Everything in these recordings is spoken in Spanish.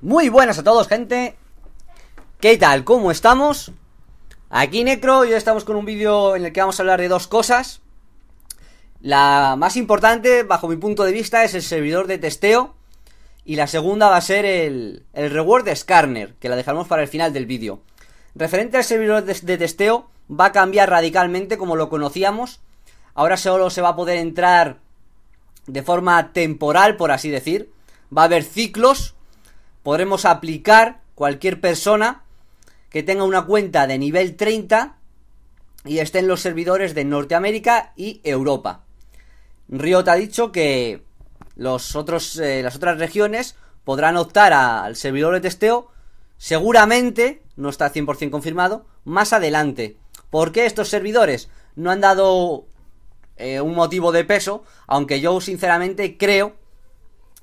Muy buenas a todos, gente. ¿Qué tal? ¿Cómo estamos? Aquí Necro y hoy estamos con un vídeo en el que vamos a hablar de dos cosas. La más importante, bajo mi punto de vista, es el servidor de testeo. Y la segunda va a ser el, reward de Scarner, que la dejamos para el final del vídeo. Referente al servidor de, de testeo, va a cambiar radicalmente como lo conocíamos. Ahora solo se va a poder entrar de forma temporal, por así decir. Va a haber ciclos podremos aplicar cualquier persona que tenga una cuenta de nivel 30 y esté en los servidores de Norteamérica y Europa. Riot ha dicho que los otros, eh, las otras regiones podrán optar al servidor de testeo seguramente, no está 100% confirmado, más adelante. ¿Por qué estos servidores no han dado eh, un motivo de peso, aunque yo sinceramente creo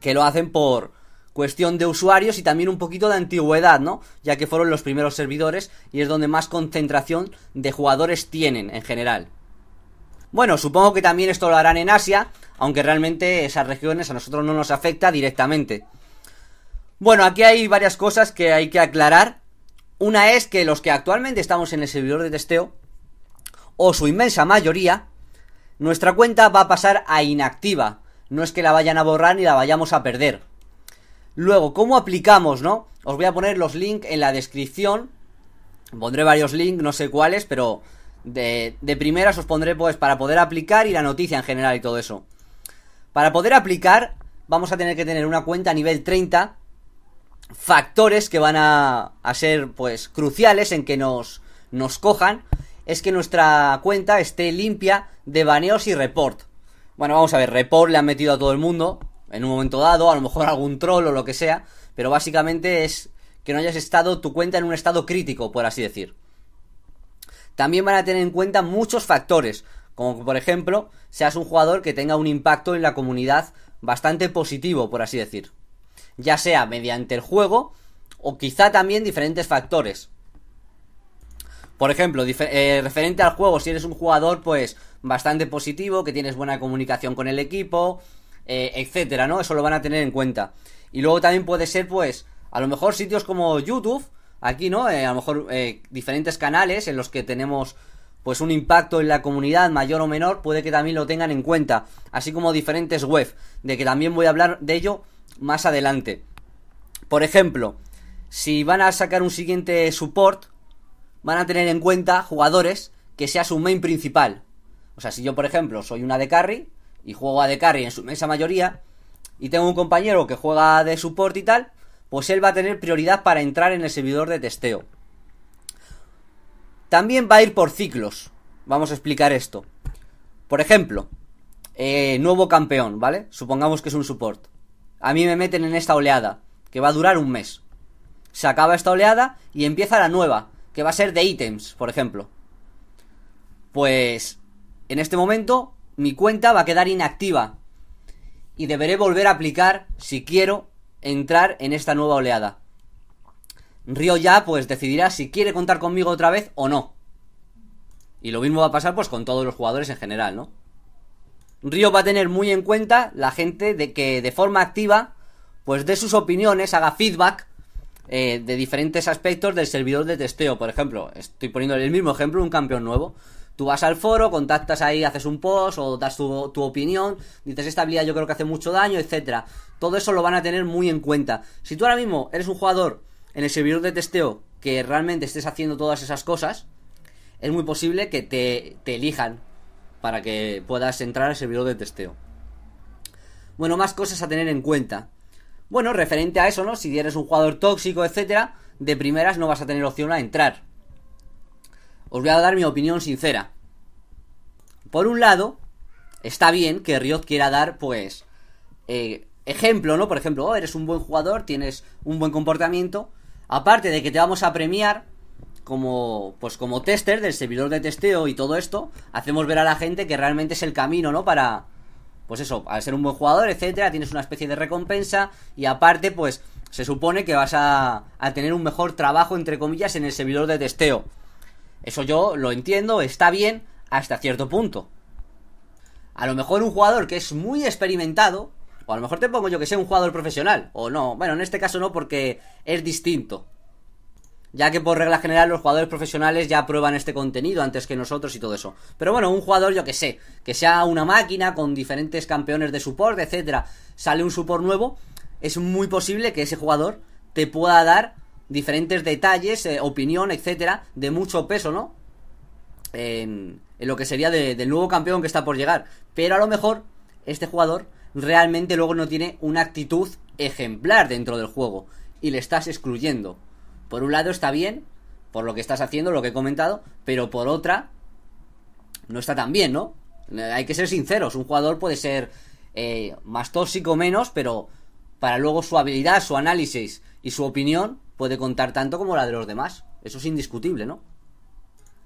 que lo hacen por, cuestión de usuarios y también un poquito de antigüedad, ¿no? Ya que fueron los primeros servidores y es donde más concentración de jugadores tienen en general. Bueno, supongo que también esto lo harán en Asia, aunque realmente esas regiones a nosotros no nos afecta directamente. Bueno, aquí hay varias cosas que hay que aclarar. Una es que los que actualmente estamos en el servidor de testeo, o su inmensa mayoría, nuestra cuenta va a pasar a inactiva. No es que la vayan a borrar ni la vayamos a perder. Luego, ¿cómo aplicamos, no? Os voy a poner los links en la descripción. Pondré varios links, no sé cuáles, pero de, de primeras os pondré pues para poder aplicar y la noticia en general y todo eso. Para poder aplicar, vamos a tener que tener una cuenta a nivel 30. Factores que van a, ser pues cruciales en que nos, nos cojan es que nuestra cuenta esté limpia de baneos y report. Bueno, vamos a ver, report le han metido a todo el mundo, en un momento dado, a lo mejor algún troll o lo que sea, pero básicamente es que no hayas estado tu cuenta en un estado crítico, por así decir. También van a tener en cuenta muchos factores, como por ejemplo, seas un jugador que tenga un impacto en la comunidad bastante positivo, por así decir. Ya sea mediante el juego o quizá también diferentes factores. Por ejemplo, eh, referente al juego, si eres un jugador pues bastante positivo, que tienes buena comunicación con el equipo, eh, etcétera, ¿no? Eso lo van a tener en cuenta. Y luego también puede ser, pues, a lo mejor sitios como YouTube, aquí, ¿no? Eh, a lo mejor eh, diferentes canales en los que tenemos, pues, un impacto en la comunidad, mayor o menor, puede que también lo tengan en cuenta. Así como diferentes web, de que también voy a hablar de ello más adelante. Por ejemplo, si van a sacar un siguiente support, van a tener en cuenta jugadores que sea su main principal. O sea, si yo, por ejemplo, soy una de carry, y juega de carry en su inmensa mayoría, y tengo un compañero que juega de support y tal, pues él va a tener prioridad para entrar en el servidor de testeo. También va a ir por ciclos. Vamos a explicar esto. Por ejemplo, eh, nuevo campeón, ¿vale? Supongamos que es un support. A mí me meten en esta oleada, que va a durar un mes. Se acaba esta oleada y empieza la nueva, que va a ser de ítems, por ejemplo. Pues en este momento mi cuenta va a quedar inactiva y deberé volver a aplicar si quiero entrar en esta nueva oleada. Río ya pues decidirá si quiere contar conmigo otra vez o no. Y lo mismo va a pasar pues con todos los jugadores en general, ¿no? Río va a tener muy en cuenta la gente de que de forma activa pues dé sus opiniones, haga feedback eh, de diferentes aspectos del servidor de testeo. Por ejemplo, estoy poniendo el mismo ejemplo, un campeón nuevo. Tú vas al foro, contactas ahí, haces un post o das tu, opinión, dices esta habilidad yo creo que hace mucho daño, etcétera. Todo eso lo van a tener muy en cuenta. Si tú ahora mismo eres un jugador en el servidor de testeo que realmente estés haciendo todas esas cosas, es muy posible que te, te elijan para que puedas entrar al servidor de testeo. Bueno, más cosas a tener en cuenta. Bueno, referente a eso, ¿no? Si eres un jugador tóxico, etcétera, de primeras no vas a tener opción a entrar os voy a dar mi opinión sincera. Por un lado, está bien que Riot quiera dar, pues, eh, ejemplo, ¿no? Por ejemplo, oh, eres un buen jugador, tienes un buen comportamiento. Aparte de que te vamos a premiar como, pues, como tester del servidor de testeo y todo esto, hacemos ver a la gente que realmente es el camino, ¿no? Para, pues eso, al ser un buen jugador, etcétera, tienes una especie de recompensa y aparte, pues, se supone que vas a, a tener un mejor trabajo, entre comillas, en el servidor de testeo. Eso yo lo entiendo, está bien hasta cierto punto. A lo mejor un jugador que es muy experimentado, o a lo mejor te pongo yo que sea un jugador profesional, o no, bueno, en este caso no porque es distinto. Ya que por regla general los jugadores profesionales ya prueban este contenido antes que nosotros y todo eso. Pero bueno, un jugador, yo que sé, que sea una máquina con diferentes campeones de support, etcétera, sale un support nuevo, es muy posible que ese jugador te pueda dar diferentes detalles, eh, opinión, etcétera, de mucho peso, ¿no? En, lo que sería del nuevo campeón que está por llegar. Pero a lo mejor este jugador realmente luego no tiene una actitud ejemplar dentro del juego y le estás excluyendo. Por un lado está bien, por lo que estás haciendo, lo que he comentado, pero por otra no está tan bien, ¿no? Eh, hay que ser sinceros, un jugador puede ser eh, más tóxico o menos, pero para luego su habilidad, su análisis y su opinión puede contar tanto como la de los demás. Eso es indiscutible, ¿no?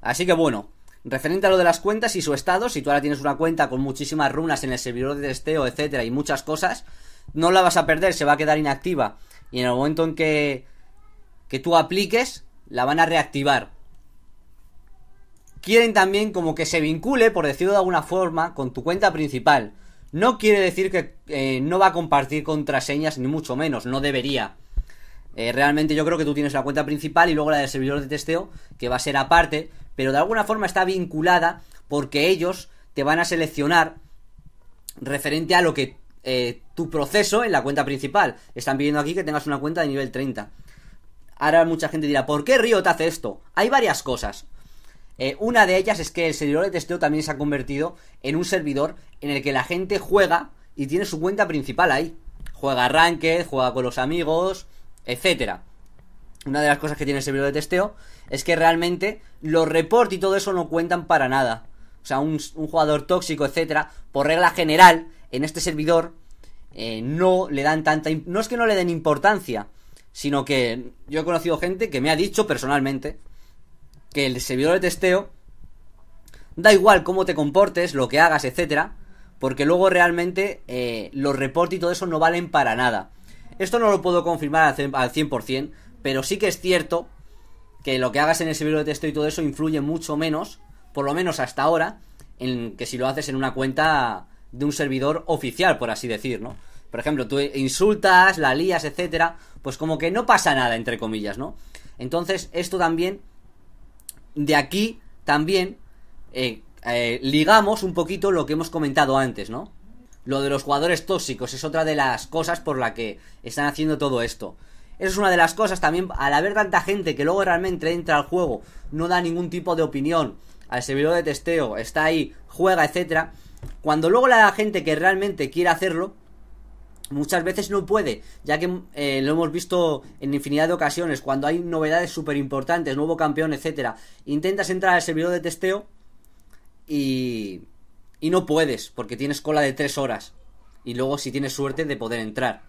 Así que bueno, referente a lo de las cuentas y su estado, si tú ahora tienes una cuenta con muchísimas runas en el servidor de testeo, etcétera, y muchas cosas, no la vas a perder, se va a quedar inactiva. Y en el momento en que, tú apliques, la van a reactivar. Quieren también como que se vincule, por decirlo de alguna forma, con tu cuenta principal. No quiere decir que eh, no va a compartir contraseñas, ni mucho menos, no debería. Eh, realmente yo creo que tú tienes la cuenta principal y luego la del servidor de testeo, que va a ser aparte, pero de alguna forma está vinculada porque ellos te van a seleccionar referente a lo que eh, tu proceso en la cuenta principal. Están pidiendo aquí que tengas una cuenta de nivel 30. Ahora mucha gente dirá, ¿por qué río te hace esto? Hay varias cosas. Eh, una de ellas es que el servidor de testeo también se ha convertido en un servidor en el que la gente juega y tiene su cuenta principal ahí. Juega Ranked, juega con los amigos, etcétera. Una de las cosas que tiene el servidor de testeo es que realmente los reportes y todo eso no cuentan para nada. O sea, un, jugador tóxico, etcétera, por regla general, en este servidor eh, no le dan tanta. No es que no le den importancia, sino que yo he conocido gente que me ha dicho personalmente que el servidor de testeo da igual cómo te comportes, lo que hagas, etcétera, porque luego realmente eh, los reportes y todo eso no valen para nada. Esto no lo puedo confirmar al 100%, pero sí que es cierto que lo que hagas en el servidor de texto y todo eso influye mucho menos, por lo menos hasta ahora, en que si lo haces en una cuenta de un servidor oficial, por así decir, ¿no? Por ejemplo, tú insultas, la lías, etcétera, pues como que no pasa nada, entre comillas, ¿no? Entonces, esto también, de aquí también, eh, eh, ligamos un poquito lo que hemos comentado antes, ¿no? Lo de los jugadores tóxicos es otra de las cosas por la que están haciendo todo esto. Eso es una de las cosas también, al haber tanta gente que luego realmente entra al juego, no da ningún tipo de opinión al servidor de testeo, está ahí, juega, etcétera. Cuando luego la gente que realmente quiere hacerlo, muchas veces no puede, ya que eh, lo hemos visto en infinidad de ocasiones, cuando hay novedades súper importantes, nuevo campeón, etcétera, intentas entrar al servidor de testeo y y no puedes, porque tienes cola de tres horas. Y luego, si tienes suerte, de poder entrar.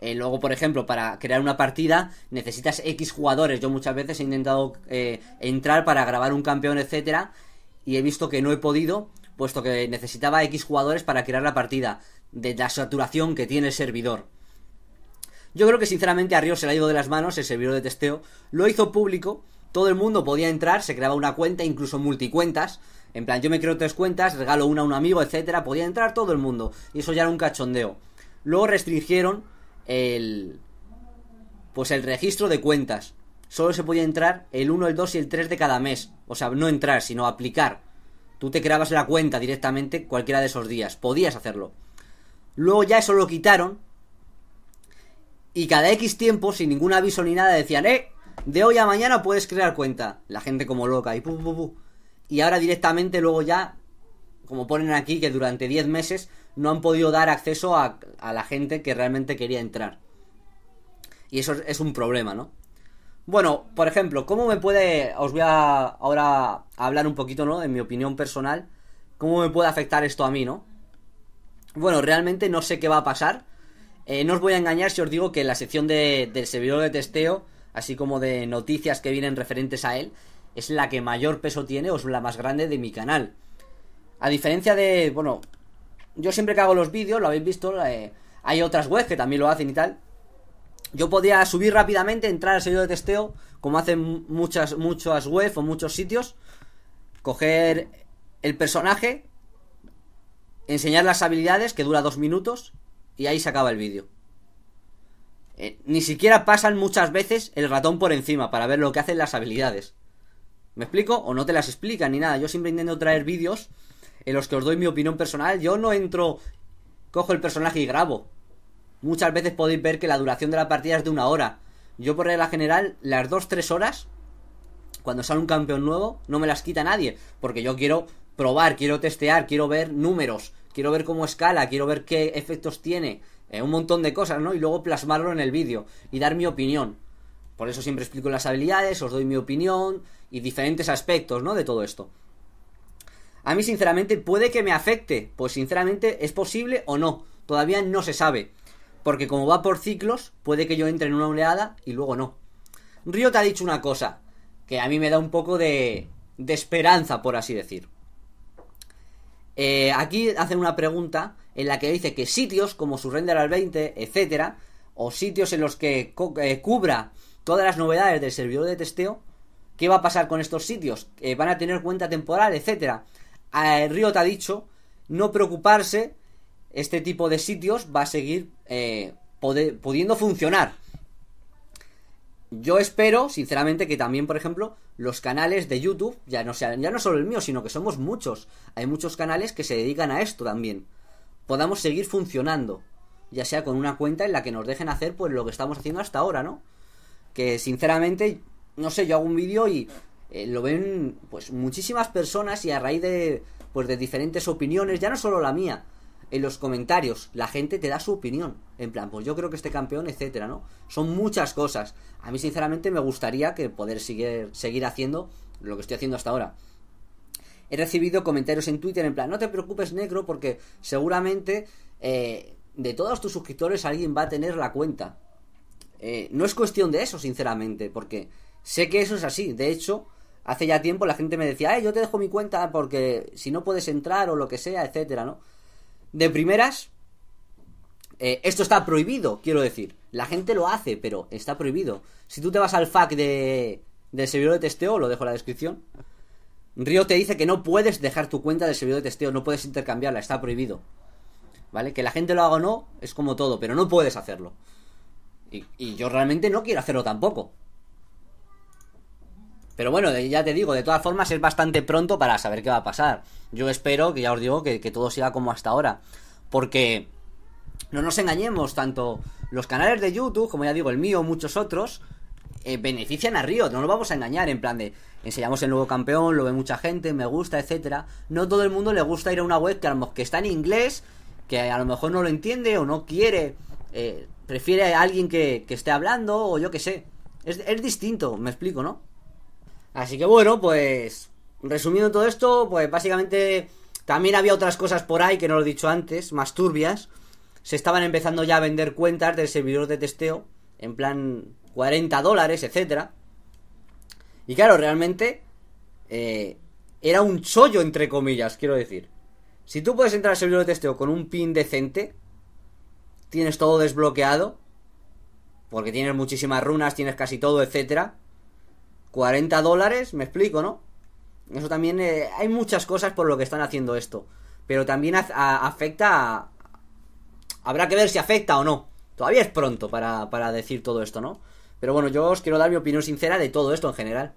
Eh, luego, por ejemplo, para crear una partida necesitas X jugadores. Yo muchas veces he intentado eh, entrar para grabar un campeón, etcétera, y he visto que no he podido, puesto que necesitaba X jugadores para crear la partida, de la saturación que tiene el servidor. Yo creo que sinceramente a Río se le ha ido de las manos el servidor de testeo, lo hizo público, todo el mundo podía entrar, se creaba una cuenta, incluso multicuentas, en plan, yo me creo tres cuentas, regalo una a un amigo, etcétera. Podía entrar todo el mundo. Y eso ya era un cachondeo. Luego restringieron el. Pues el registro de cuentas. Solo se podía entrar el 1, el 2 y el 3 de cada mes. O sea, no entrar, sino aplicar. Tú te creabas la cuenta directamente cualquiera de esos días. Podías hacerlo. Luego ya eso lo quitaron. Y cada X tiempo, sin ningún aviso ni nada, decían, eh, de hoy a mañana puedes crear cuenta. La gente como loca y pu, pu, y ahora directamente luego ya, como ponen aquí, que durante 10 meses no han podido dar acceso a, la gente que realmente quería entrar. Y eso es, un problema, ¿no? Bueno, por ejemplo, ¿cómo me puede, os voy a ahora a hablar un poquito, ¿no? En mi opinión personal, ¿cómo me puede afectar esto a mí, ¿no? Bueno, realmente no sé qué va a pasar. Eh, no os voy a engañar si os digo que en la sección de, del servidor de testeo, así como de noticias que vienen referentes a él, es la que mayor peso tiene o es la más grande de mi canal. A diferencia de, bueno, yo siempre que hago los vídeos, lo habéis visto, eh, hay otras webs que también lo hacen y tal. Yo podía subir rápidamente, entrar al servidor de testeo, como hacen muchas, muchas webs o muchos sitios, coger el personaje, enseñar las habilidades, que dura dos minutos, y ahí se acaba el vídeo. Eh, ni siquiera pasan muchas veces el ratón por encima para ver lo que hacen las habilidades. ¿Me explico? O no te las explican ni nada. Yo siempre intento traer vídeos en los que os doy mi opinión personal. Yo no entro, cojo el personaje y grabo. Muchas veces podéis ver que la duración de la partida es de una hora. Yo por regla general, las 2-3 horas, cuando sale un campeón nuevo, no me las quita nadie. Porque yo quiero probar, quiero testear, quiero ver números, quiero ver cómo escala, quiero ver qué efectos tiene. Eh, un montón de cosas, ¿no? Y luego plasmarlo en el vídeo y dar mi opinión. Por eso siempre explico las habilidades, os doy mi opinión, y diferentes aspectos, ¿no? De todo esto. A mí, sinceramente, puede que me afecte. Pues, sinceramente, es posible o no. Todavía no se sabe. Porque como va por ciclos, puede que yo entre en una oleada y luego no. Río te ha dicho una cosa que a mí me da un poco de, de esperanza, por así decir. Eh, aquí hacen una pregunta en la que dice que sitios como Surrender al 20, etcétera, o sitios en los que eh, cubra todas las novedades del servidor de testeo, ¿Qué va a pasar con estos sitios? Eh, ¿Van a tener cuenta temporal, etcétera? Eh, Río ha dicho no preocuparse, este tipo de sitios va a seguir eh, pudiendo funcionar. Yo espero, sinceramente, que también, por ejemplo, los canales de YouTube, ya no, ya no solo el mío, sino que somos muchos, hay muchos canales que se dedican a esto también, podamos seguir funcionando, ya sea con una cuenta en la que nos dejen hacer pues lo que estamos haciendo hasta ahora, ¿no? Que sinceramente no sé, yo hago un vídeo y eh, lo ven pues muchísimas personas y a raíz de pues de diferentes opiniones, ya no solo la mía, en los comentarios la gente te da su opinión, en plan, pues yo creo que este campeón, etcétera, ¿no? Son muchas cosas. A mí sinceramente me gustaría que poder seguir seguir haciendo lo que estoy haciendo hasta ahora. He recibido comentarios en Twitter en plan, no te preocupes negro porque seguramente eh, de todos tus suscriptores alguien va a tener la cuenta. Eh, no es cuestión de eso, sinceramente, porque Sé que eso es así. De hecho, hace ya tiempo la gente me decía, eh, yo te dejo mi cuenta porque si no puedes entrar o lo que sea, etcétera, ¿no? De primeras, eh, esto está prohibido, quiero decir. La gente lo hace, pero está prohibido. Si tú te vas al fac de, del servidor de testeo, lo dejo en la descripción. Río te dice que no puedes dejar tu cuenta del servidor de testeo, no puedes intercambiarla, está prohibido. ¿Vale? Que la gente lo haga o no, es como todo, pero no puedes hacerlo. y yo realmente no quiero hacerlo tampoco. Pero bueno, ya te digo, de todas formas es bastante pronto para saber qué va a pasar. Yo espero, que ya os digo, que, todo siga como hasta ahora. Porque no nos engañemos, tanto los canales de YouTube, como ya digo, el mío, muchos otros, eh, benefician a Río, no nos vamos a engañar, en plan de enseñamos el nuevo campeón, lo ve mucha gente, me gusta, etcétera. No todo el mundo le gusta ir a una web que que está en inglés, que a lo mejor no lo entiende o no quiere, eh, prefiere a alguien que, esté hablando, o yo qué sé. es distinto, me explico, ¿no? Así que bueno, pues resumiendo todo esto, pues básicamente también había otras cosas por ahí que no lo he dicho antes, más turbias. Se estaban empezando ya a vender cuentas del servidor de testeo, en plan 40 dólares, etcétera. Y claro, realmente eh, era un chollo, entre comillas, quiero decir. Si tú puedes entrar al servidor de testeo con un pin decente, tienes todo desbloqueado, porque tienes muchísimas runas, tienes casi todo, etcétera. 40 dólares, me explico, ¿no? Eso también eh, hay muchas cosas por lo que están haciendo esto. Pero también afecta... habrá que ver si afecta o no. Todavía es pronto para, para decir todo esto, ¿no? Pero bueno, yo os quiero dar mi opinión sincera de todo esto en general.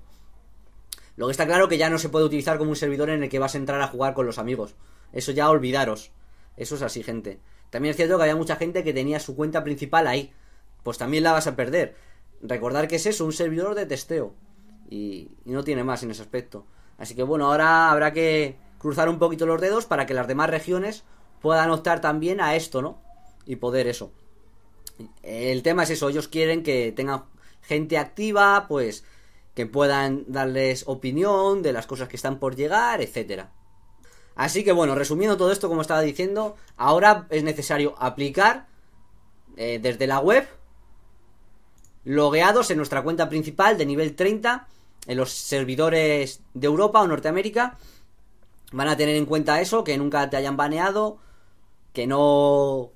Lo que está claro que ya no se puede utilizar como un servidor en el que vas a entrar a jugar con los amigos. Eso ya olvidaros. Eso es así, gente. También es cierto que había mucha gente que tenía su cuenta principal ahí. Pues también la vas a perder. Recordar que es eso, un servidor de testeo y, no tiene más en ese aspecto. Así que bueno, ahora habrá que cruzar un poquito los dedos para que las demás regiones puedan optar también a esto, ¿no? Y poder eso. El tema es eso, ellos quieren que tengan gente activa, pues que puedan darles opinión de las cosas que están por llegar, etcétera. Así que bueno, resumiendo todo esto, como estaba diciendo, ahora es necesario aplicar eh, desde la web logueados en nuestra cuenta principal de nivel 30 en los servidores de Europa o Norteamérica van a tener en cuenta eso, que nunca te hayan baneado, que no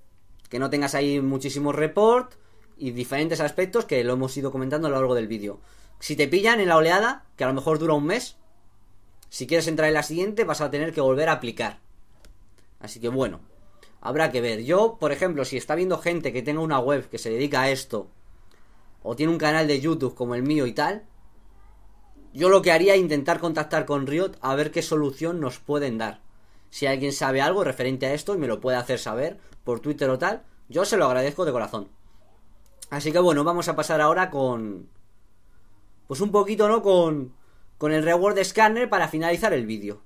que no tengas ahí muchísimos report y diferentes aspectos que lo hemos ido comentando a lo largo del vídeo. Si te pillan en la oleada, que a lo mejor dura un mes, si quieres entrar en la siguiente vas a tener que volver a aplicar. Así que bueno, habrá que ver. Yo, por ejemplo, si está viendo gente que tenga una web que se dedica a esto, o tiene un canal de YouTube como el mío y tal, yo lo que haría es intentar contactar con Riot a ver qué solución nos pueden dar. Si alguien sabe algo referente a esto y me lo puede hacer saber por Twitter o tal, yo se lo agradezco de corazón. Así que bueno, vamos a pasar ahora con... Pues un poquito, ¿no? Con, con el reward de Scanner para finalizar el vídeo.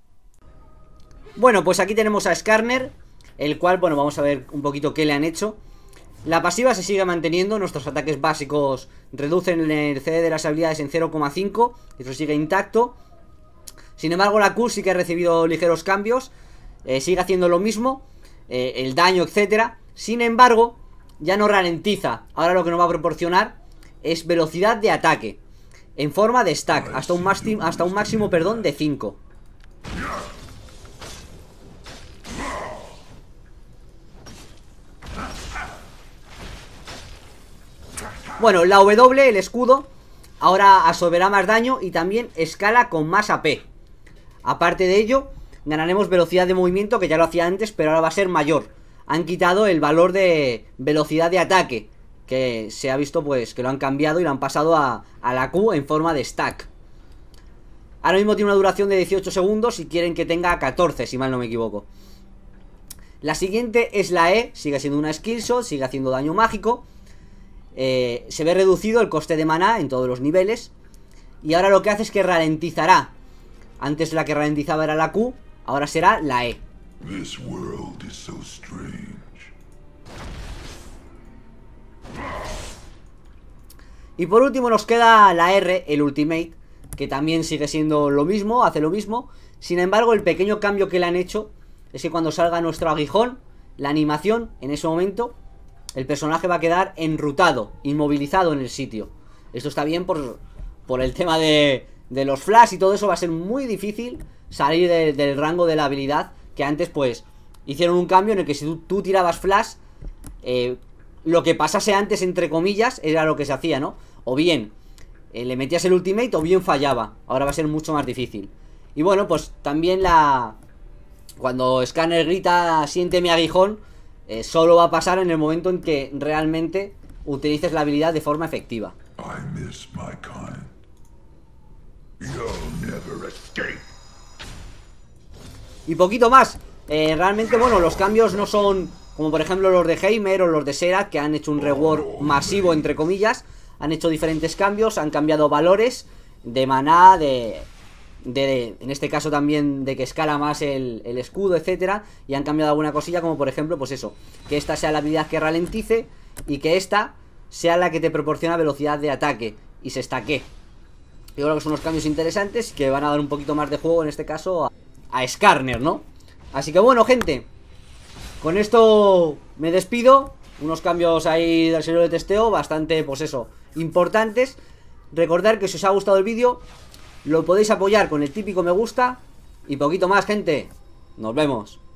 Bueno, pues aquí tenemos a Skarner el cual, bueno, vamos a ver un poquito qué le han hecho. La pasiva se sigue manteniendo, nuestros ataques básicos reducen el CD de las habilidades en 0,5, eso sigue intacto. Sin embargo, la Q sí que ha recibido ligeros cambios, eh, sigue haciendo lo mismo, eh, el daño, etcétera. Sin embargo, ya no ralentiza, ahora lo que nos va a proporcionar es velocidad de ataque, en forma de stack, hasta un, hasta un máximo perdón, de 5. Bueno, la W, el escudo, ahora absorberá más daño y también escala con más AP. Aparte de ello, ganaremos velocidad de movimiento, que ya lo hacía antes, pero ahora va a ser mayor. Han quitado el valor de velocidad de ataque, que se ha visto pues que lo han cambiado y lo han pasado a, la Q en forma de stack. Ahora mismo tiene una duración de 18 segundos y quieren que tenga 14, si mal no me equivoco. La siguiente es la E, sigue siendo una skill sigue haciendo daño mágico. Eh, se ve reducido el coste de maná en todos los niveles. Y ahora lo que hace es que ralentizará. Antes la que ralentizaba era la Q, ahora será la E. Y por último nos queda la R, el Ultimate, que también sigue siendo lo mismo, hace lo mismo. Sin embargo, el pequeño cambio que le han hecho es que cuando salga nuestro aguijón, la animación en ese momento el personaje va a quedar enrutado, inmovilizado en el sitio. Esto está bien por, por el tema de, de los flash y todo eso. Va a ser muy difícil salir del rango de la habilidad que antes pues hicieron un cambio en el que si tú, tirabas flash, eh, lo que pasase antes entre comillas era lo que se hacía, ¿no? O bien eh, le metías el ultimate o bien fallaba. Ahora va a ser mucho más difícil. Y bueno, pues también la... Cuando Scanner grita, siente mi aguijón, eh, solo va a pasar en el momento en que realmente utilices la habilidad de forma efectiva. Y poquito más. Eh, realmente, bueno, los cambios no son como por ejemplo los de Heimer o los de Sera que han hecho un reward masivo, entre comillas. Han hecho diferentes cambios, han cambiado valores de maná, de de, en este caso también de que escala más el, escudo, etcétera, y han cambiado alguna cosilla, como por ejemplo, pues eso, que esta sea la habilidad que ralentice y que esta sea la que te proporciona velocidad de ataque y se estaque. Yo creo que son unos cambios interesantes que van a dar un poquito más de juego, en este caso, a, Skarner, ¿no? Así que bueno, gente, con esto me despido. Unos cambios ahí del servidor de testeo bastante, pues eso, importantes. Recordar que si os ha gustado el vídeo, lo podéis apoyar con el típico me gusta y poquito más, gente. Nos vemos.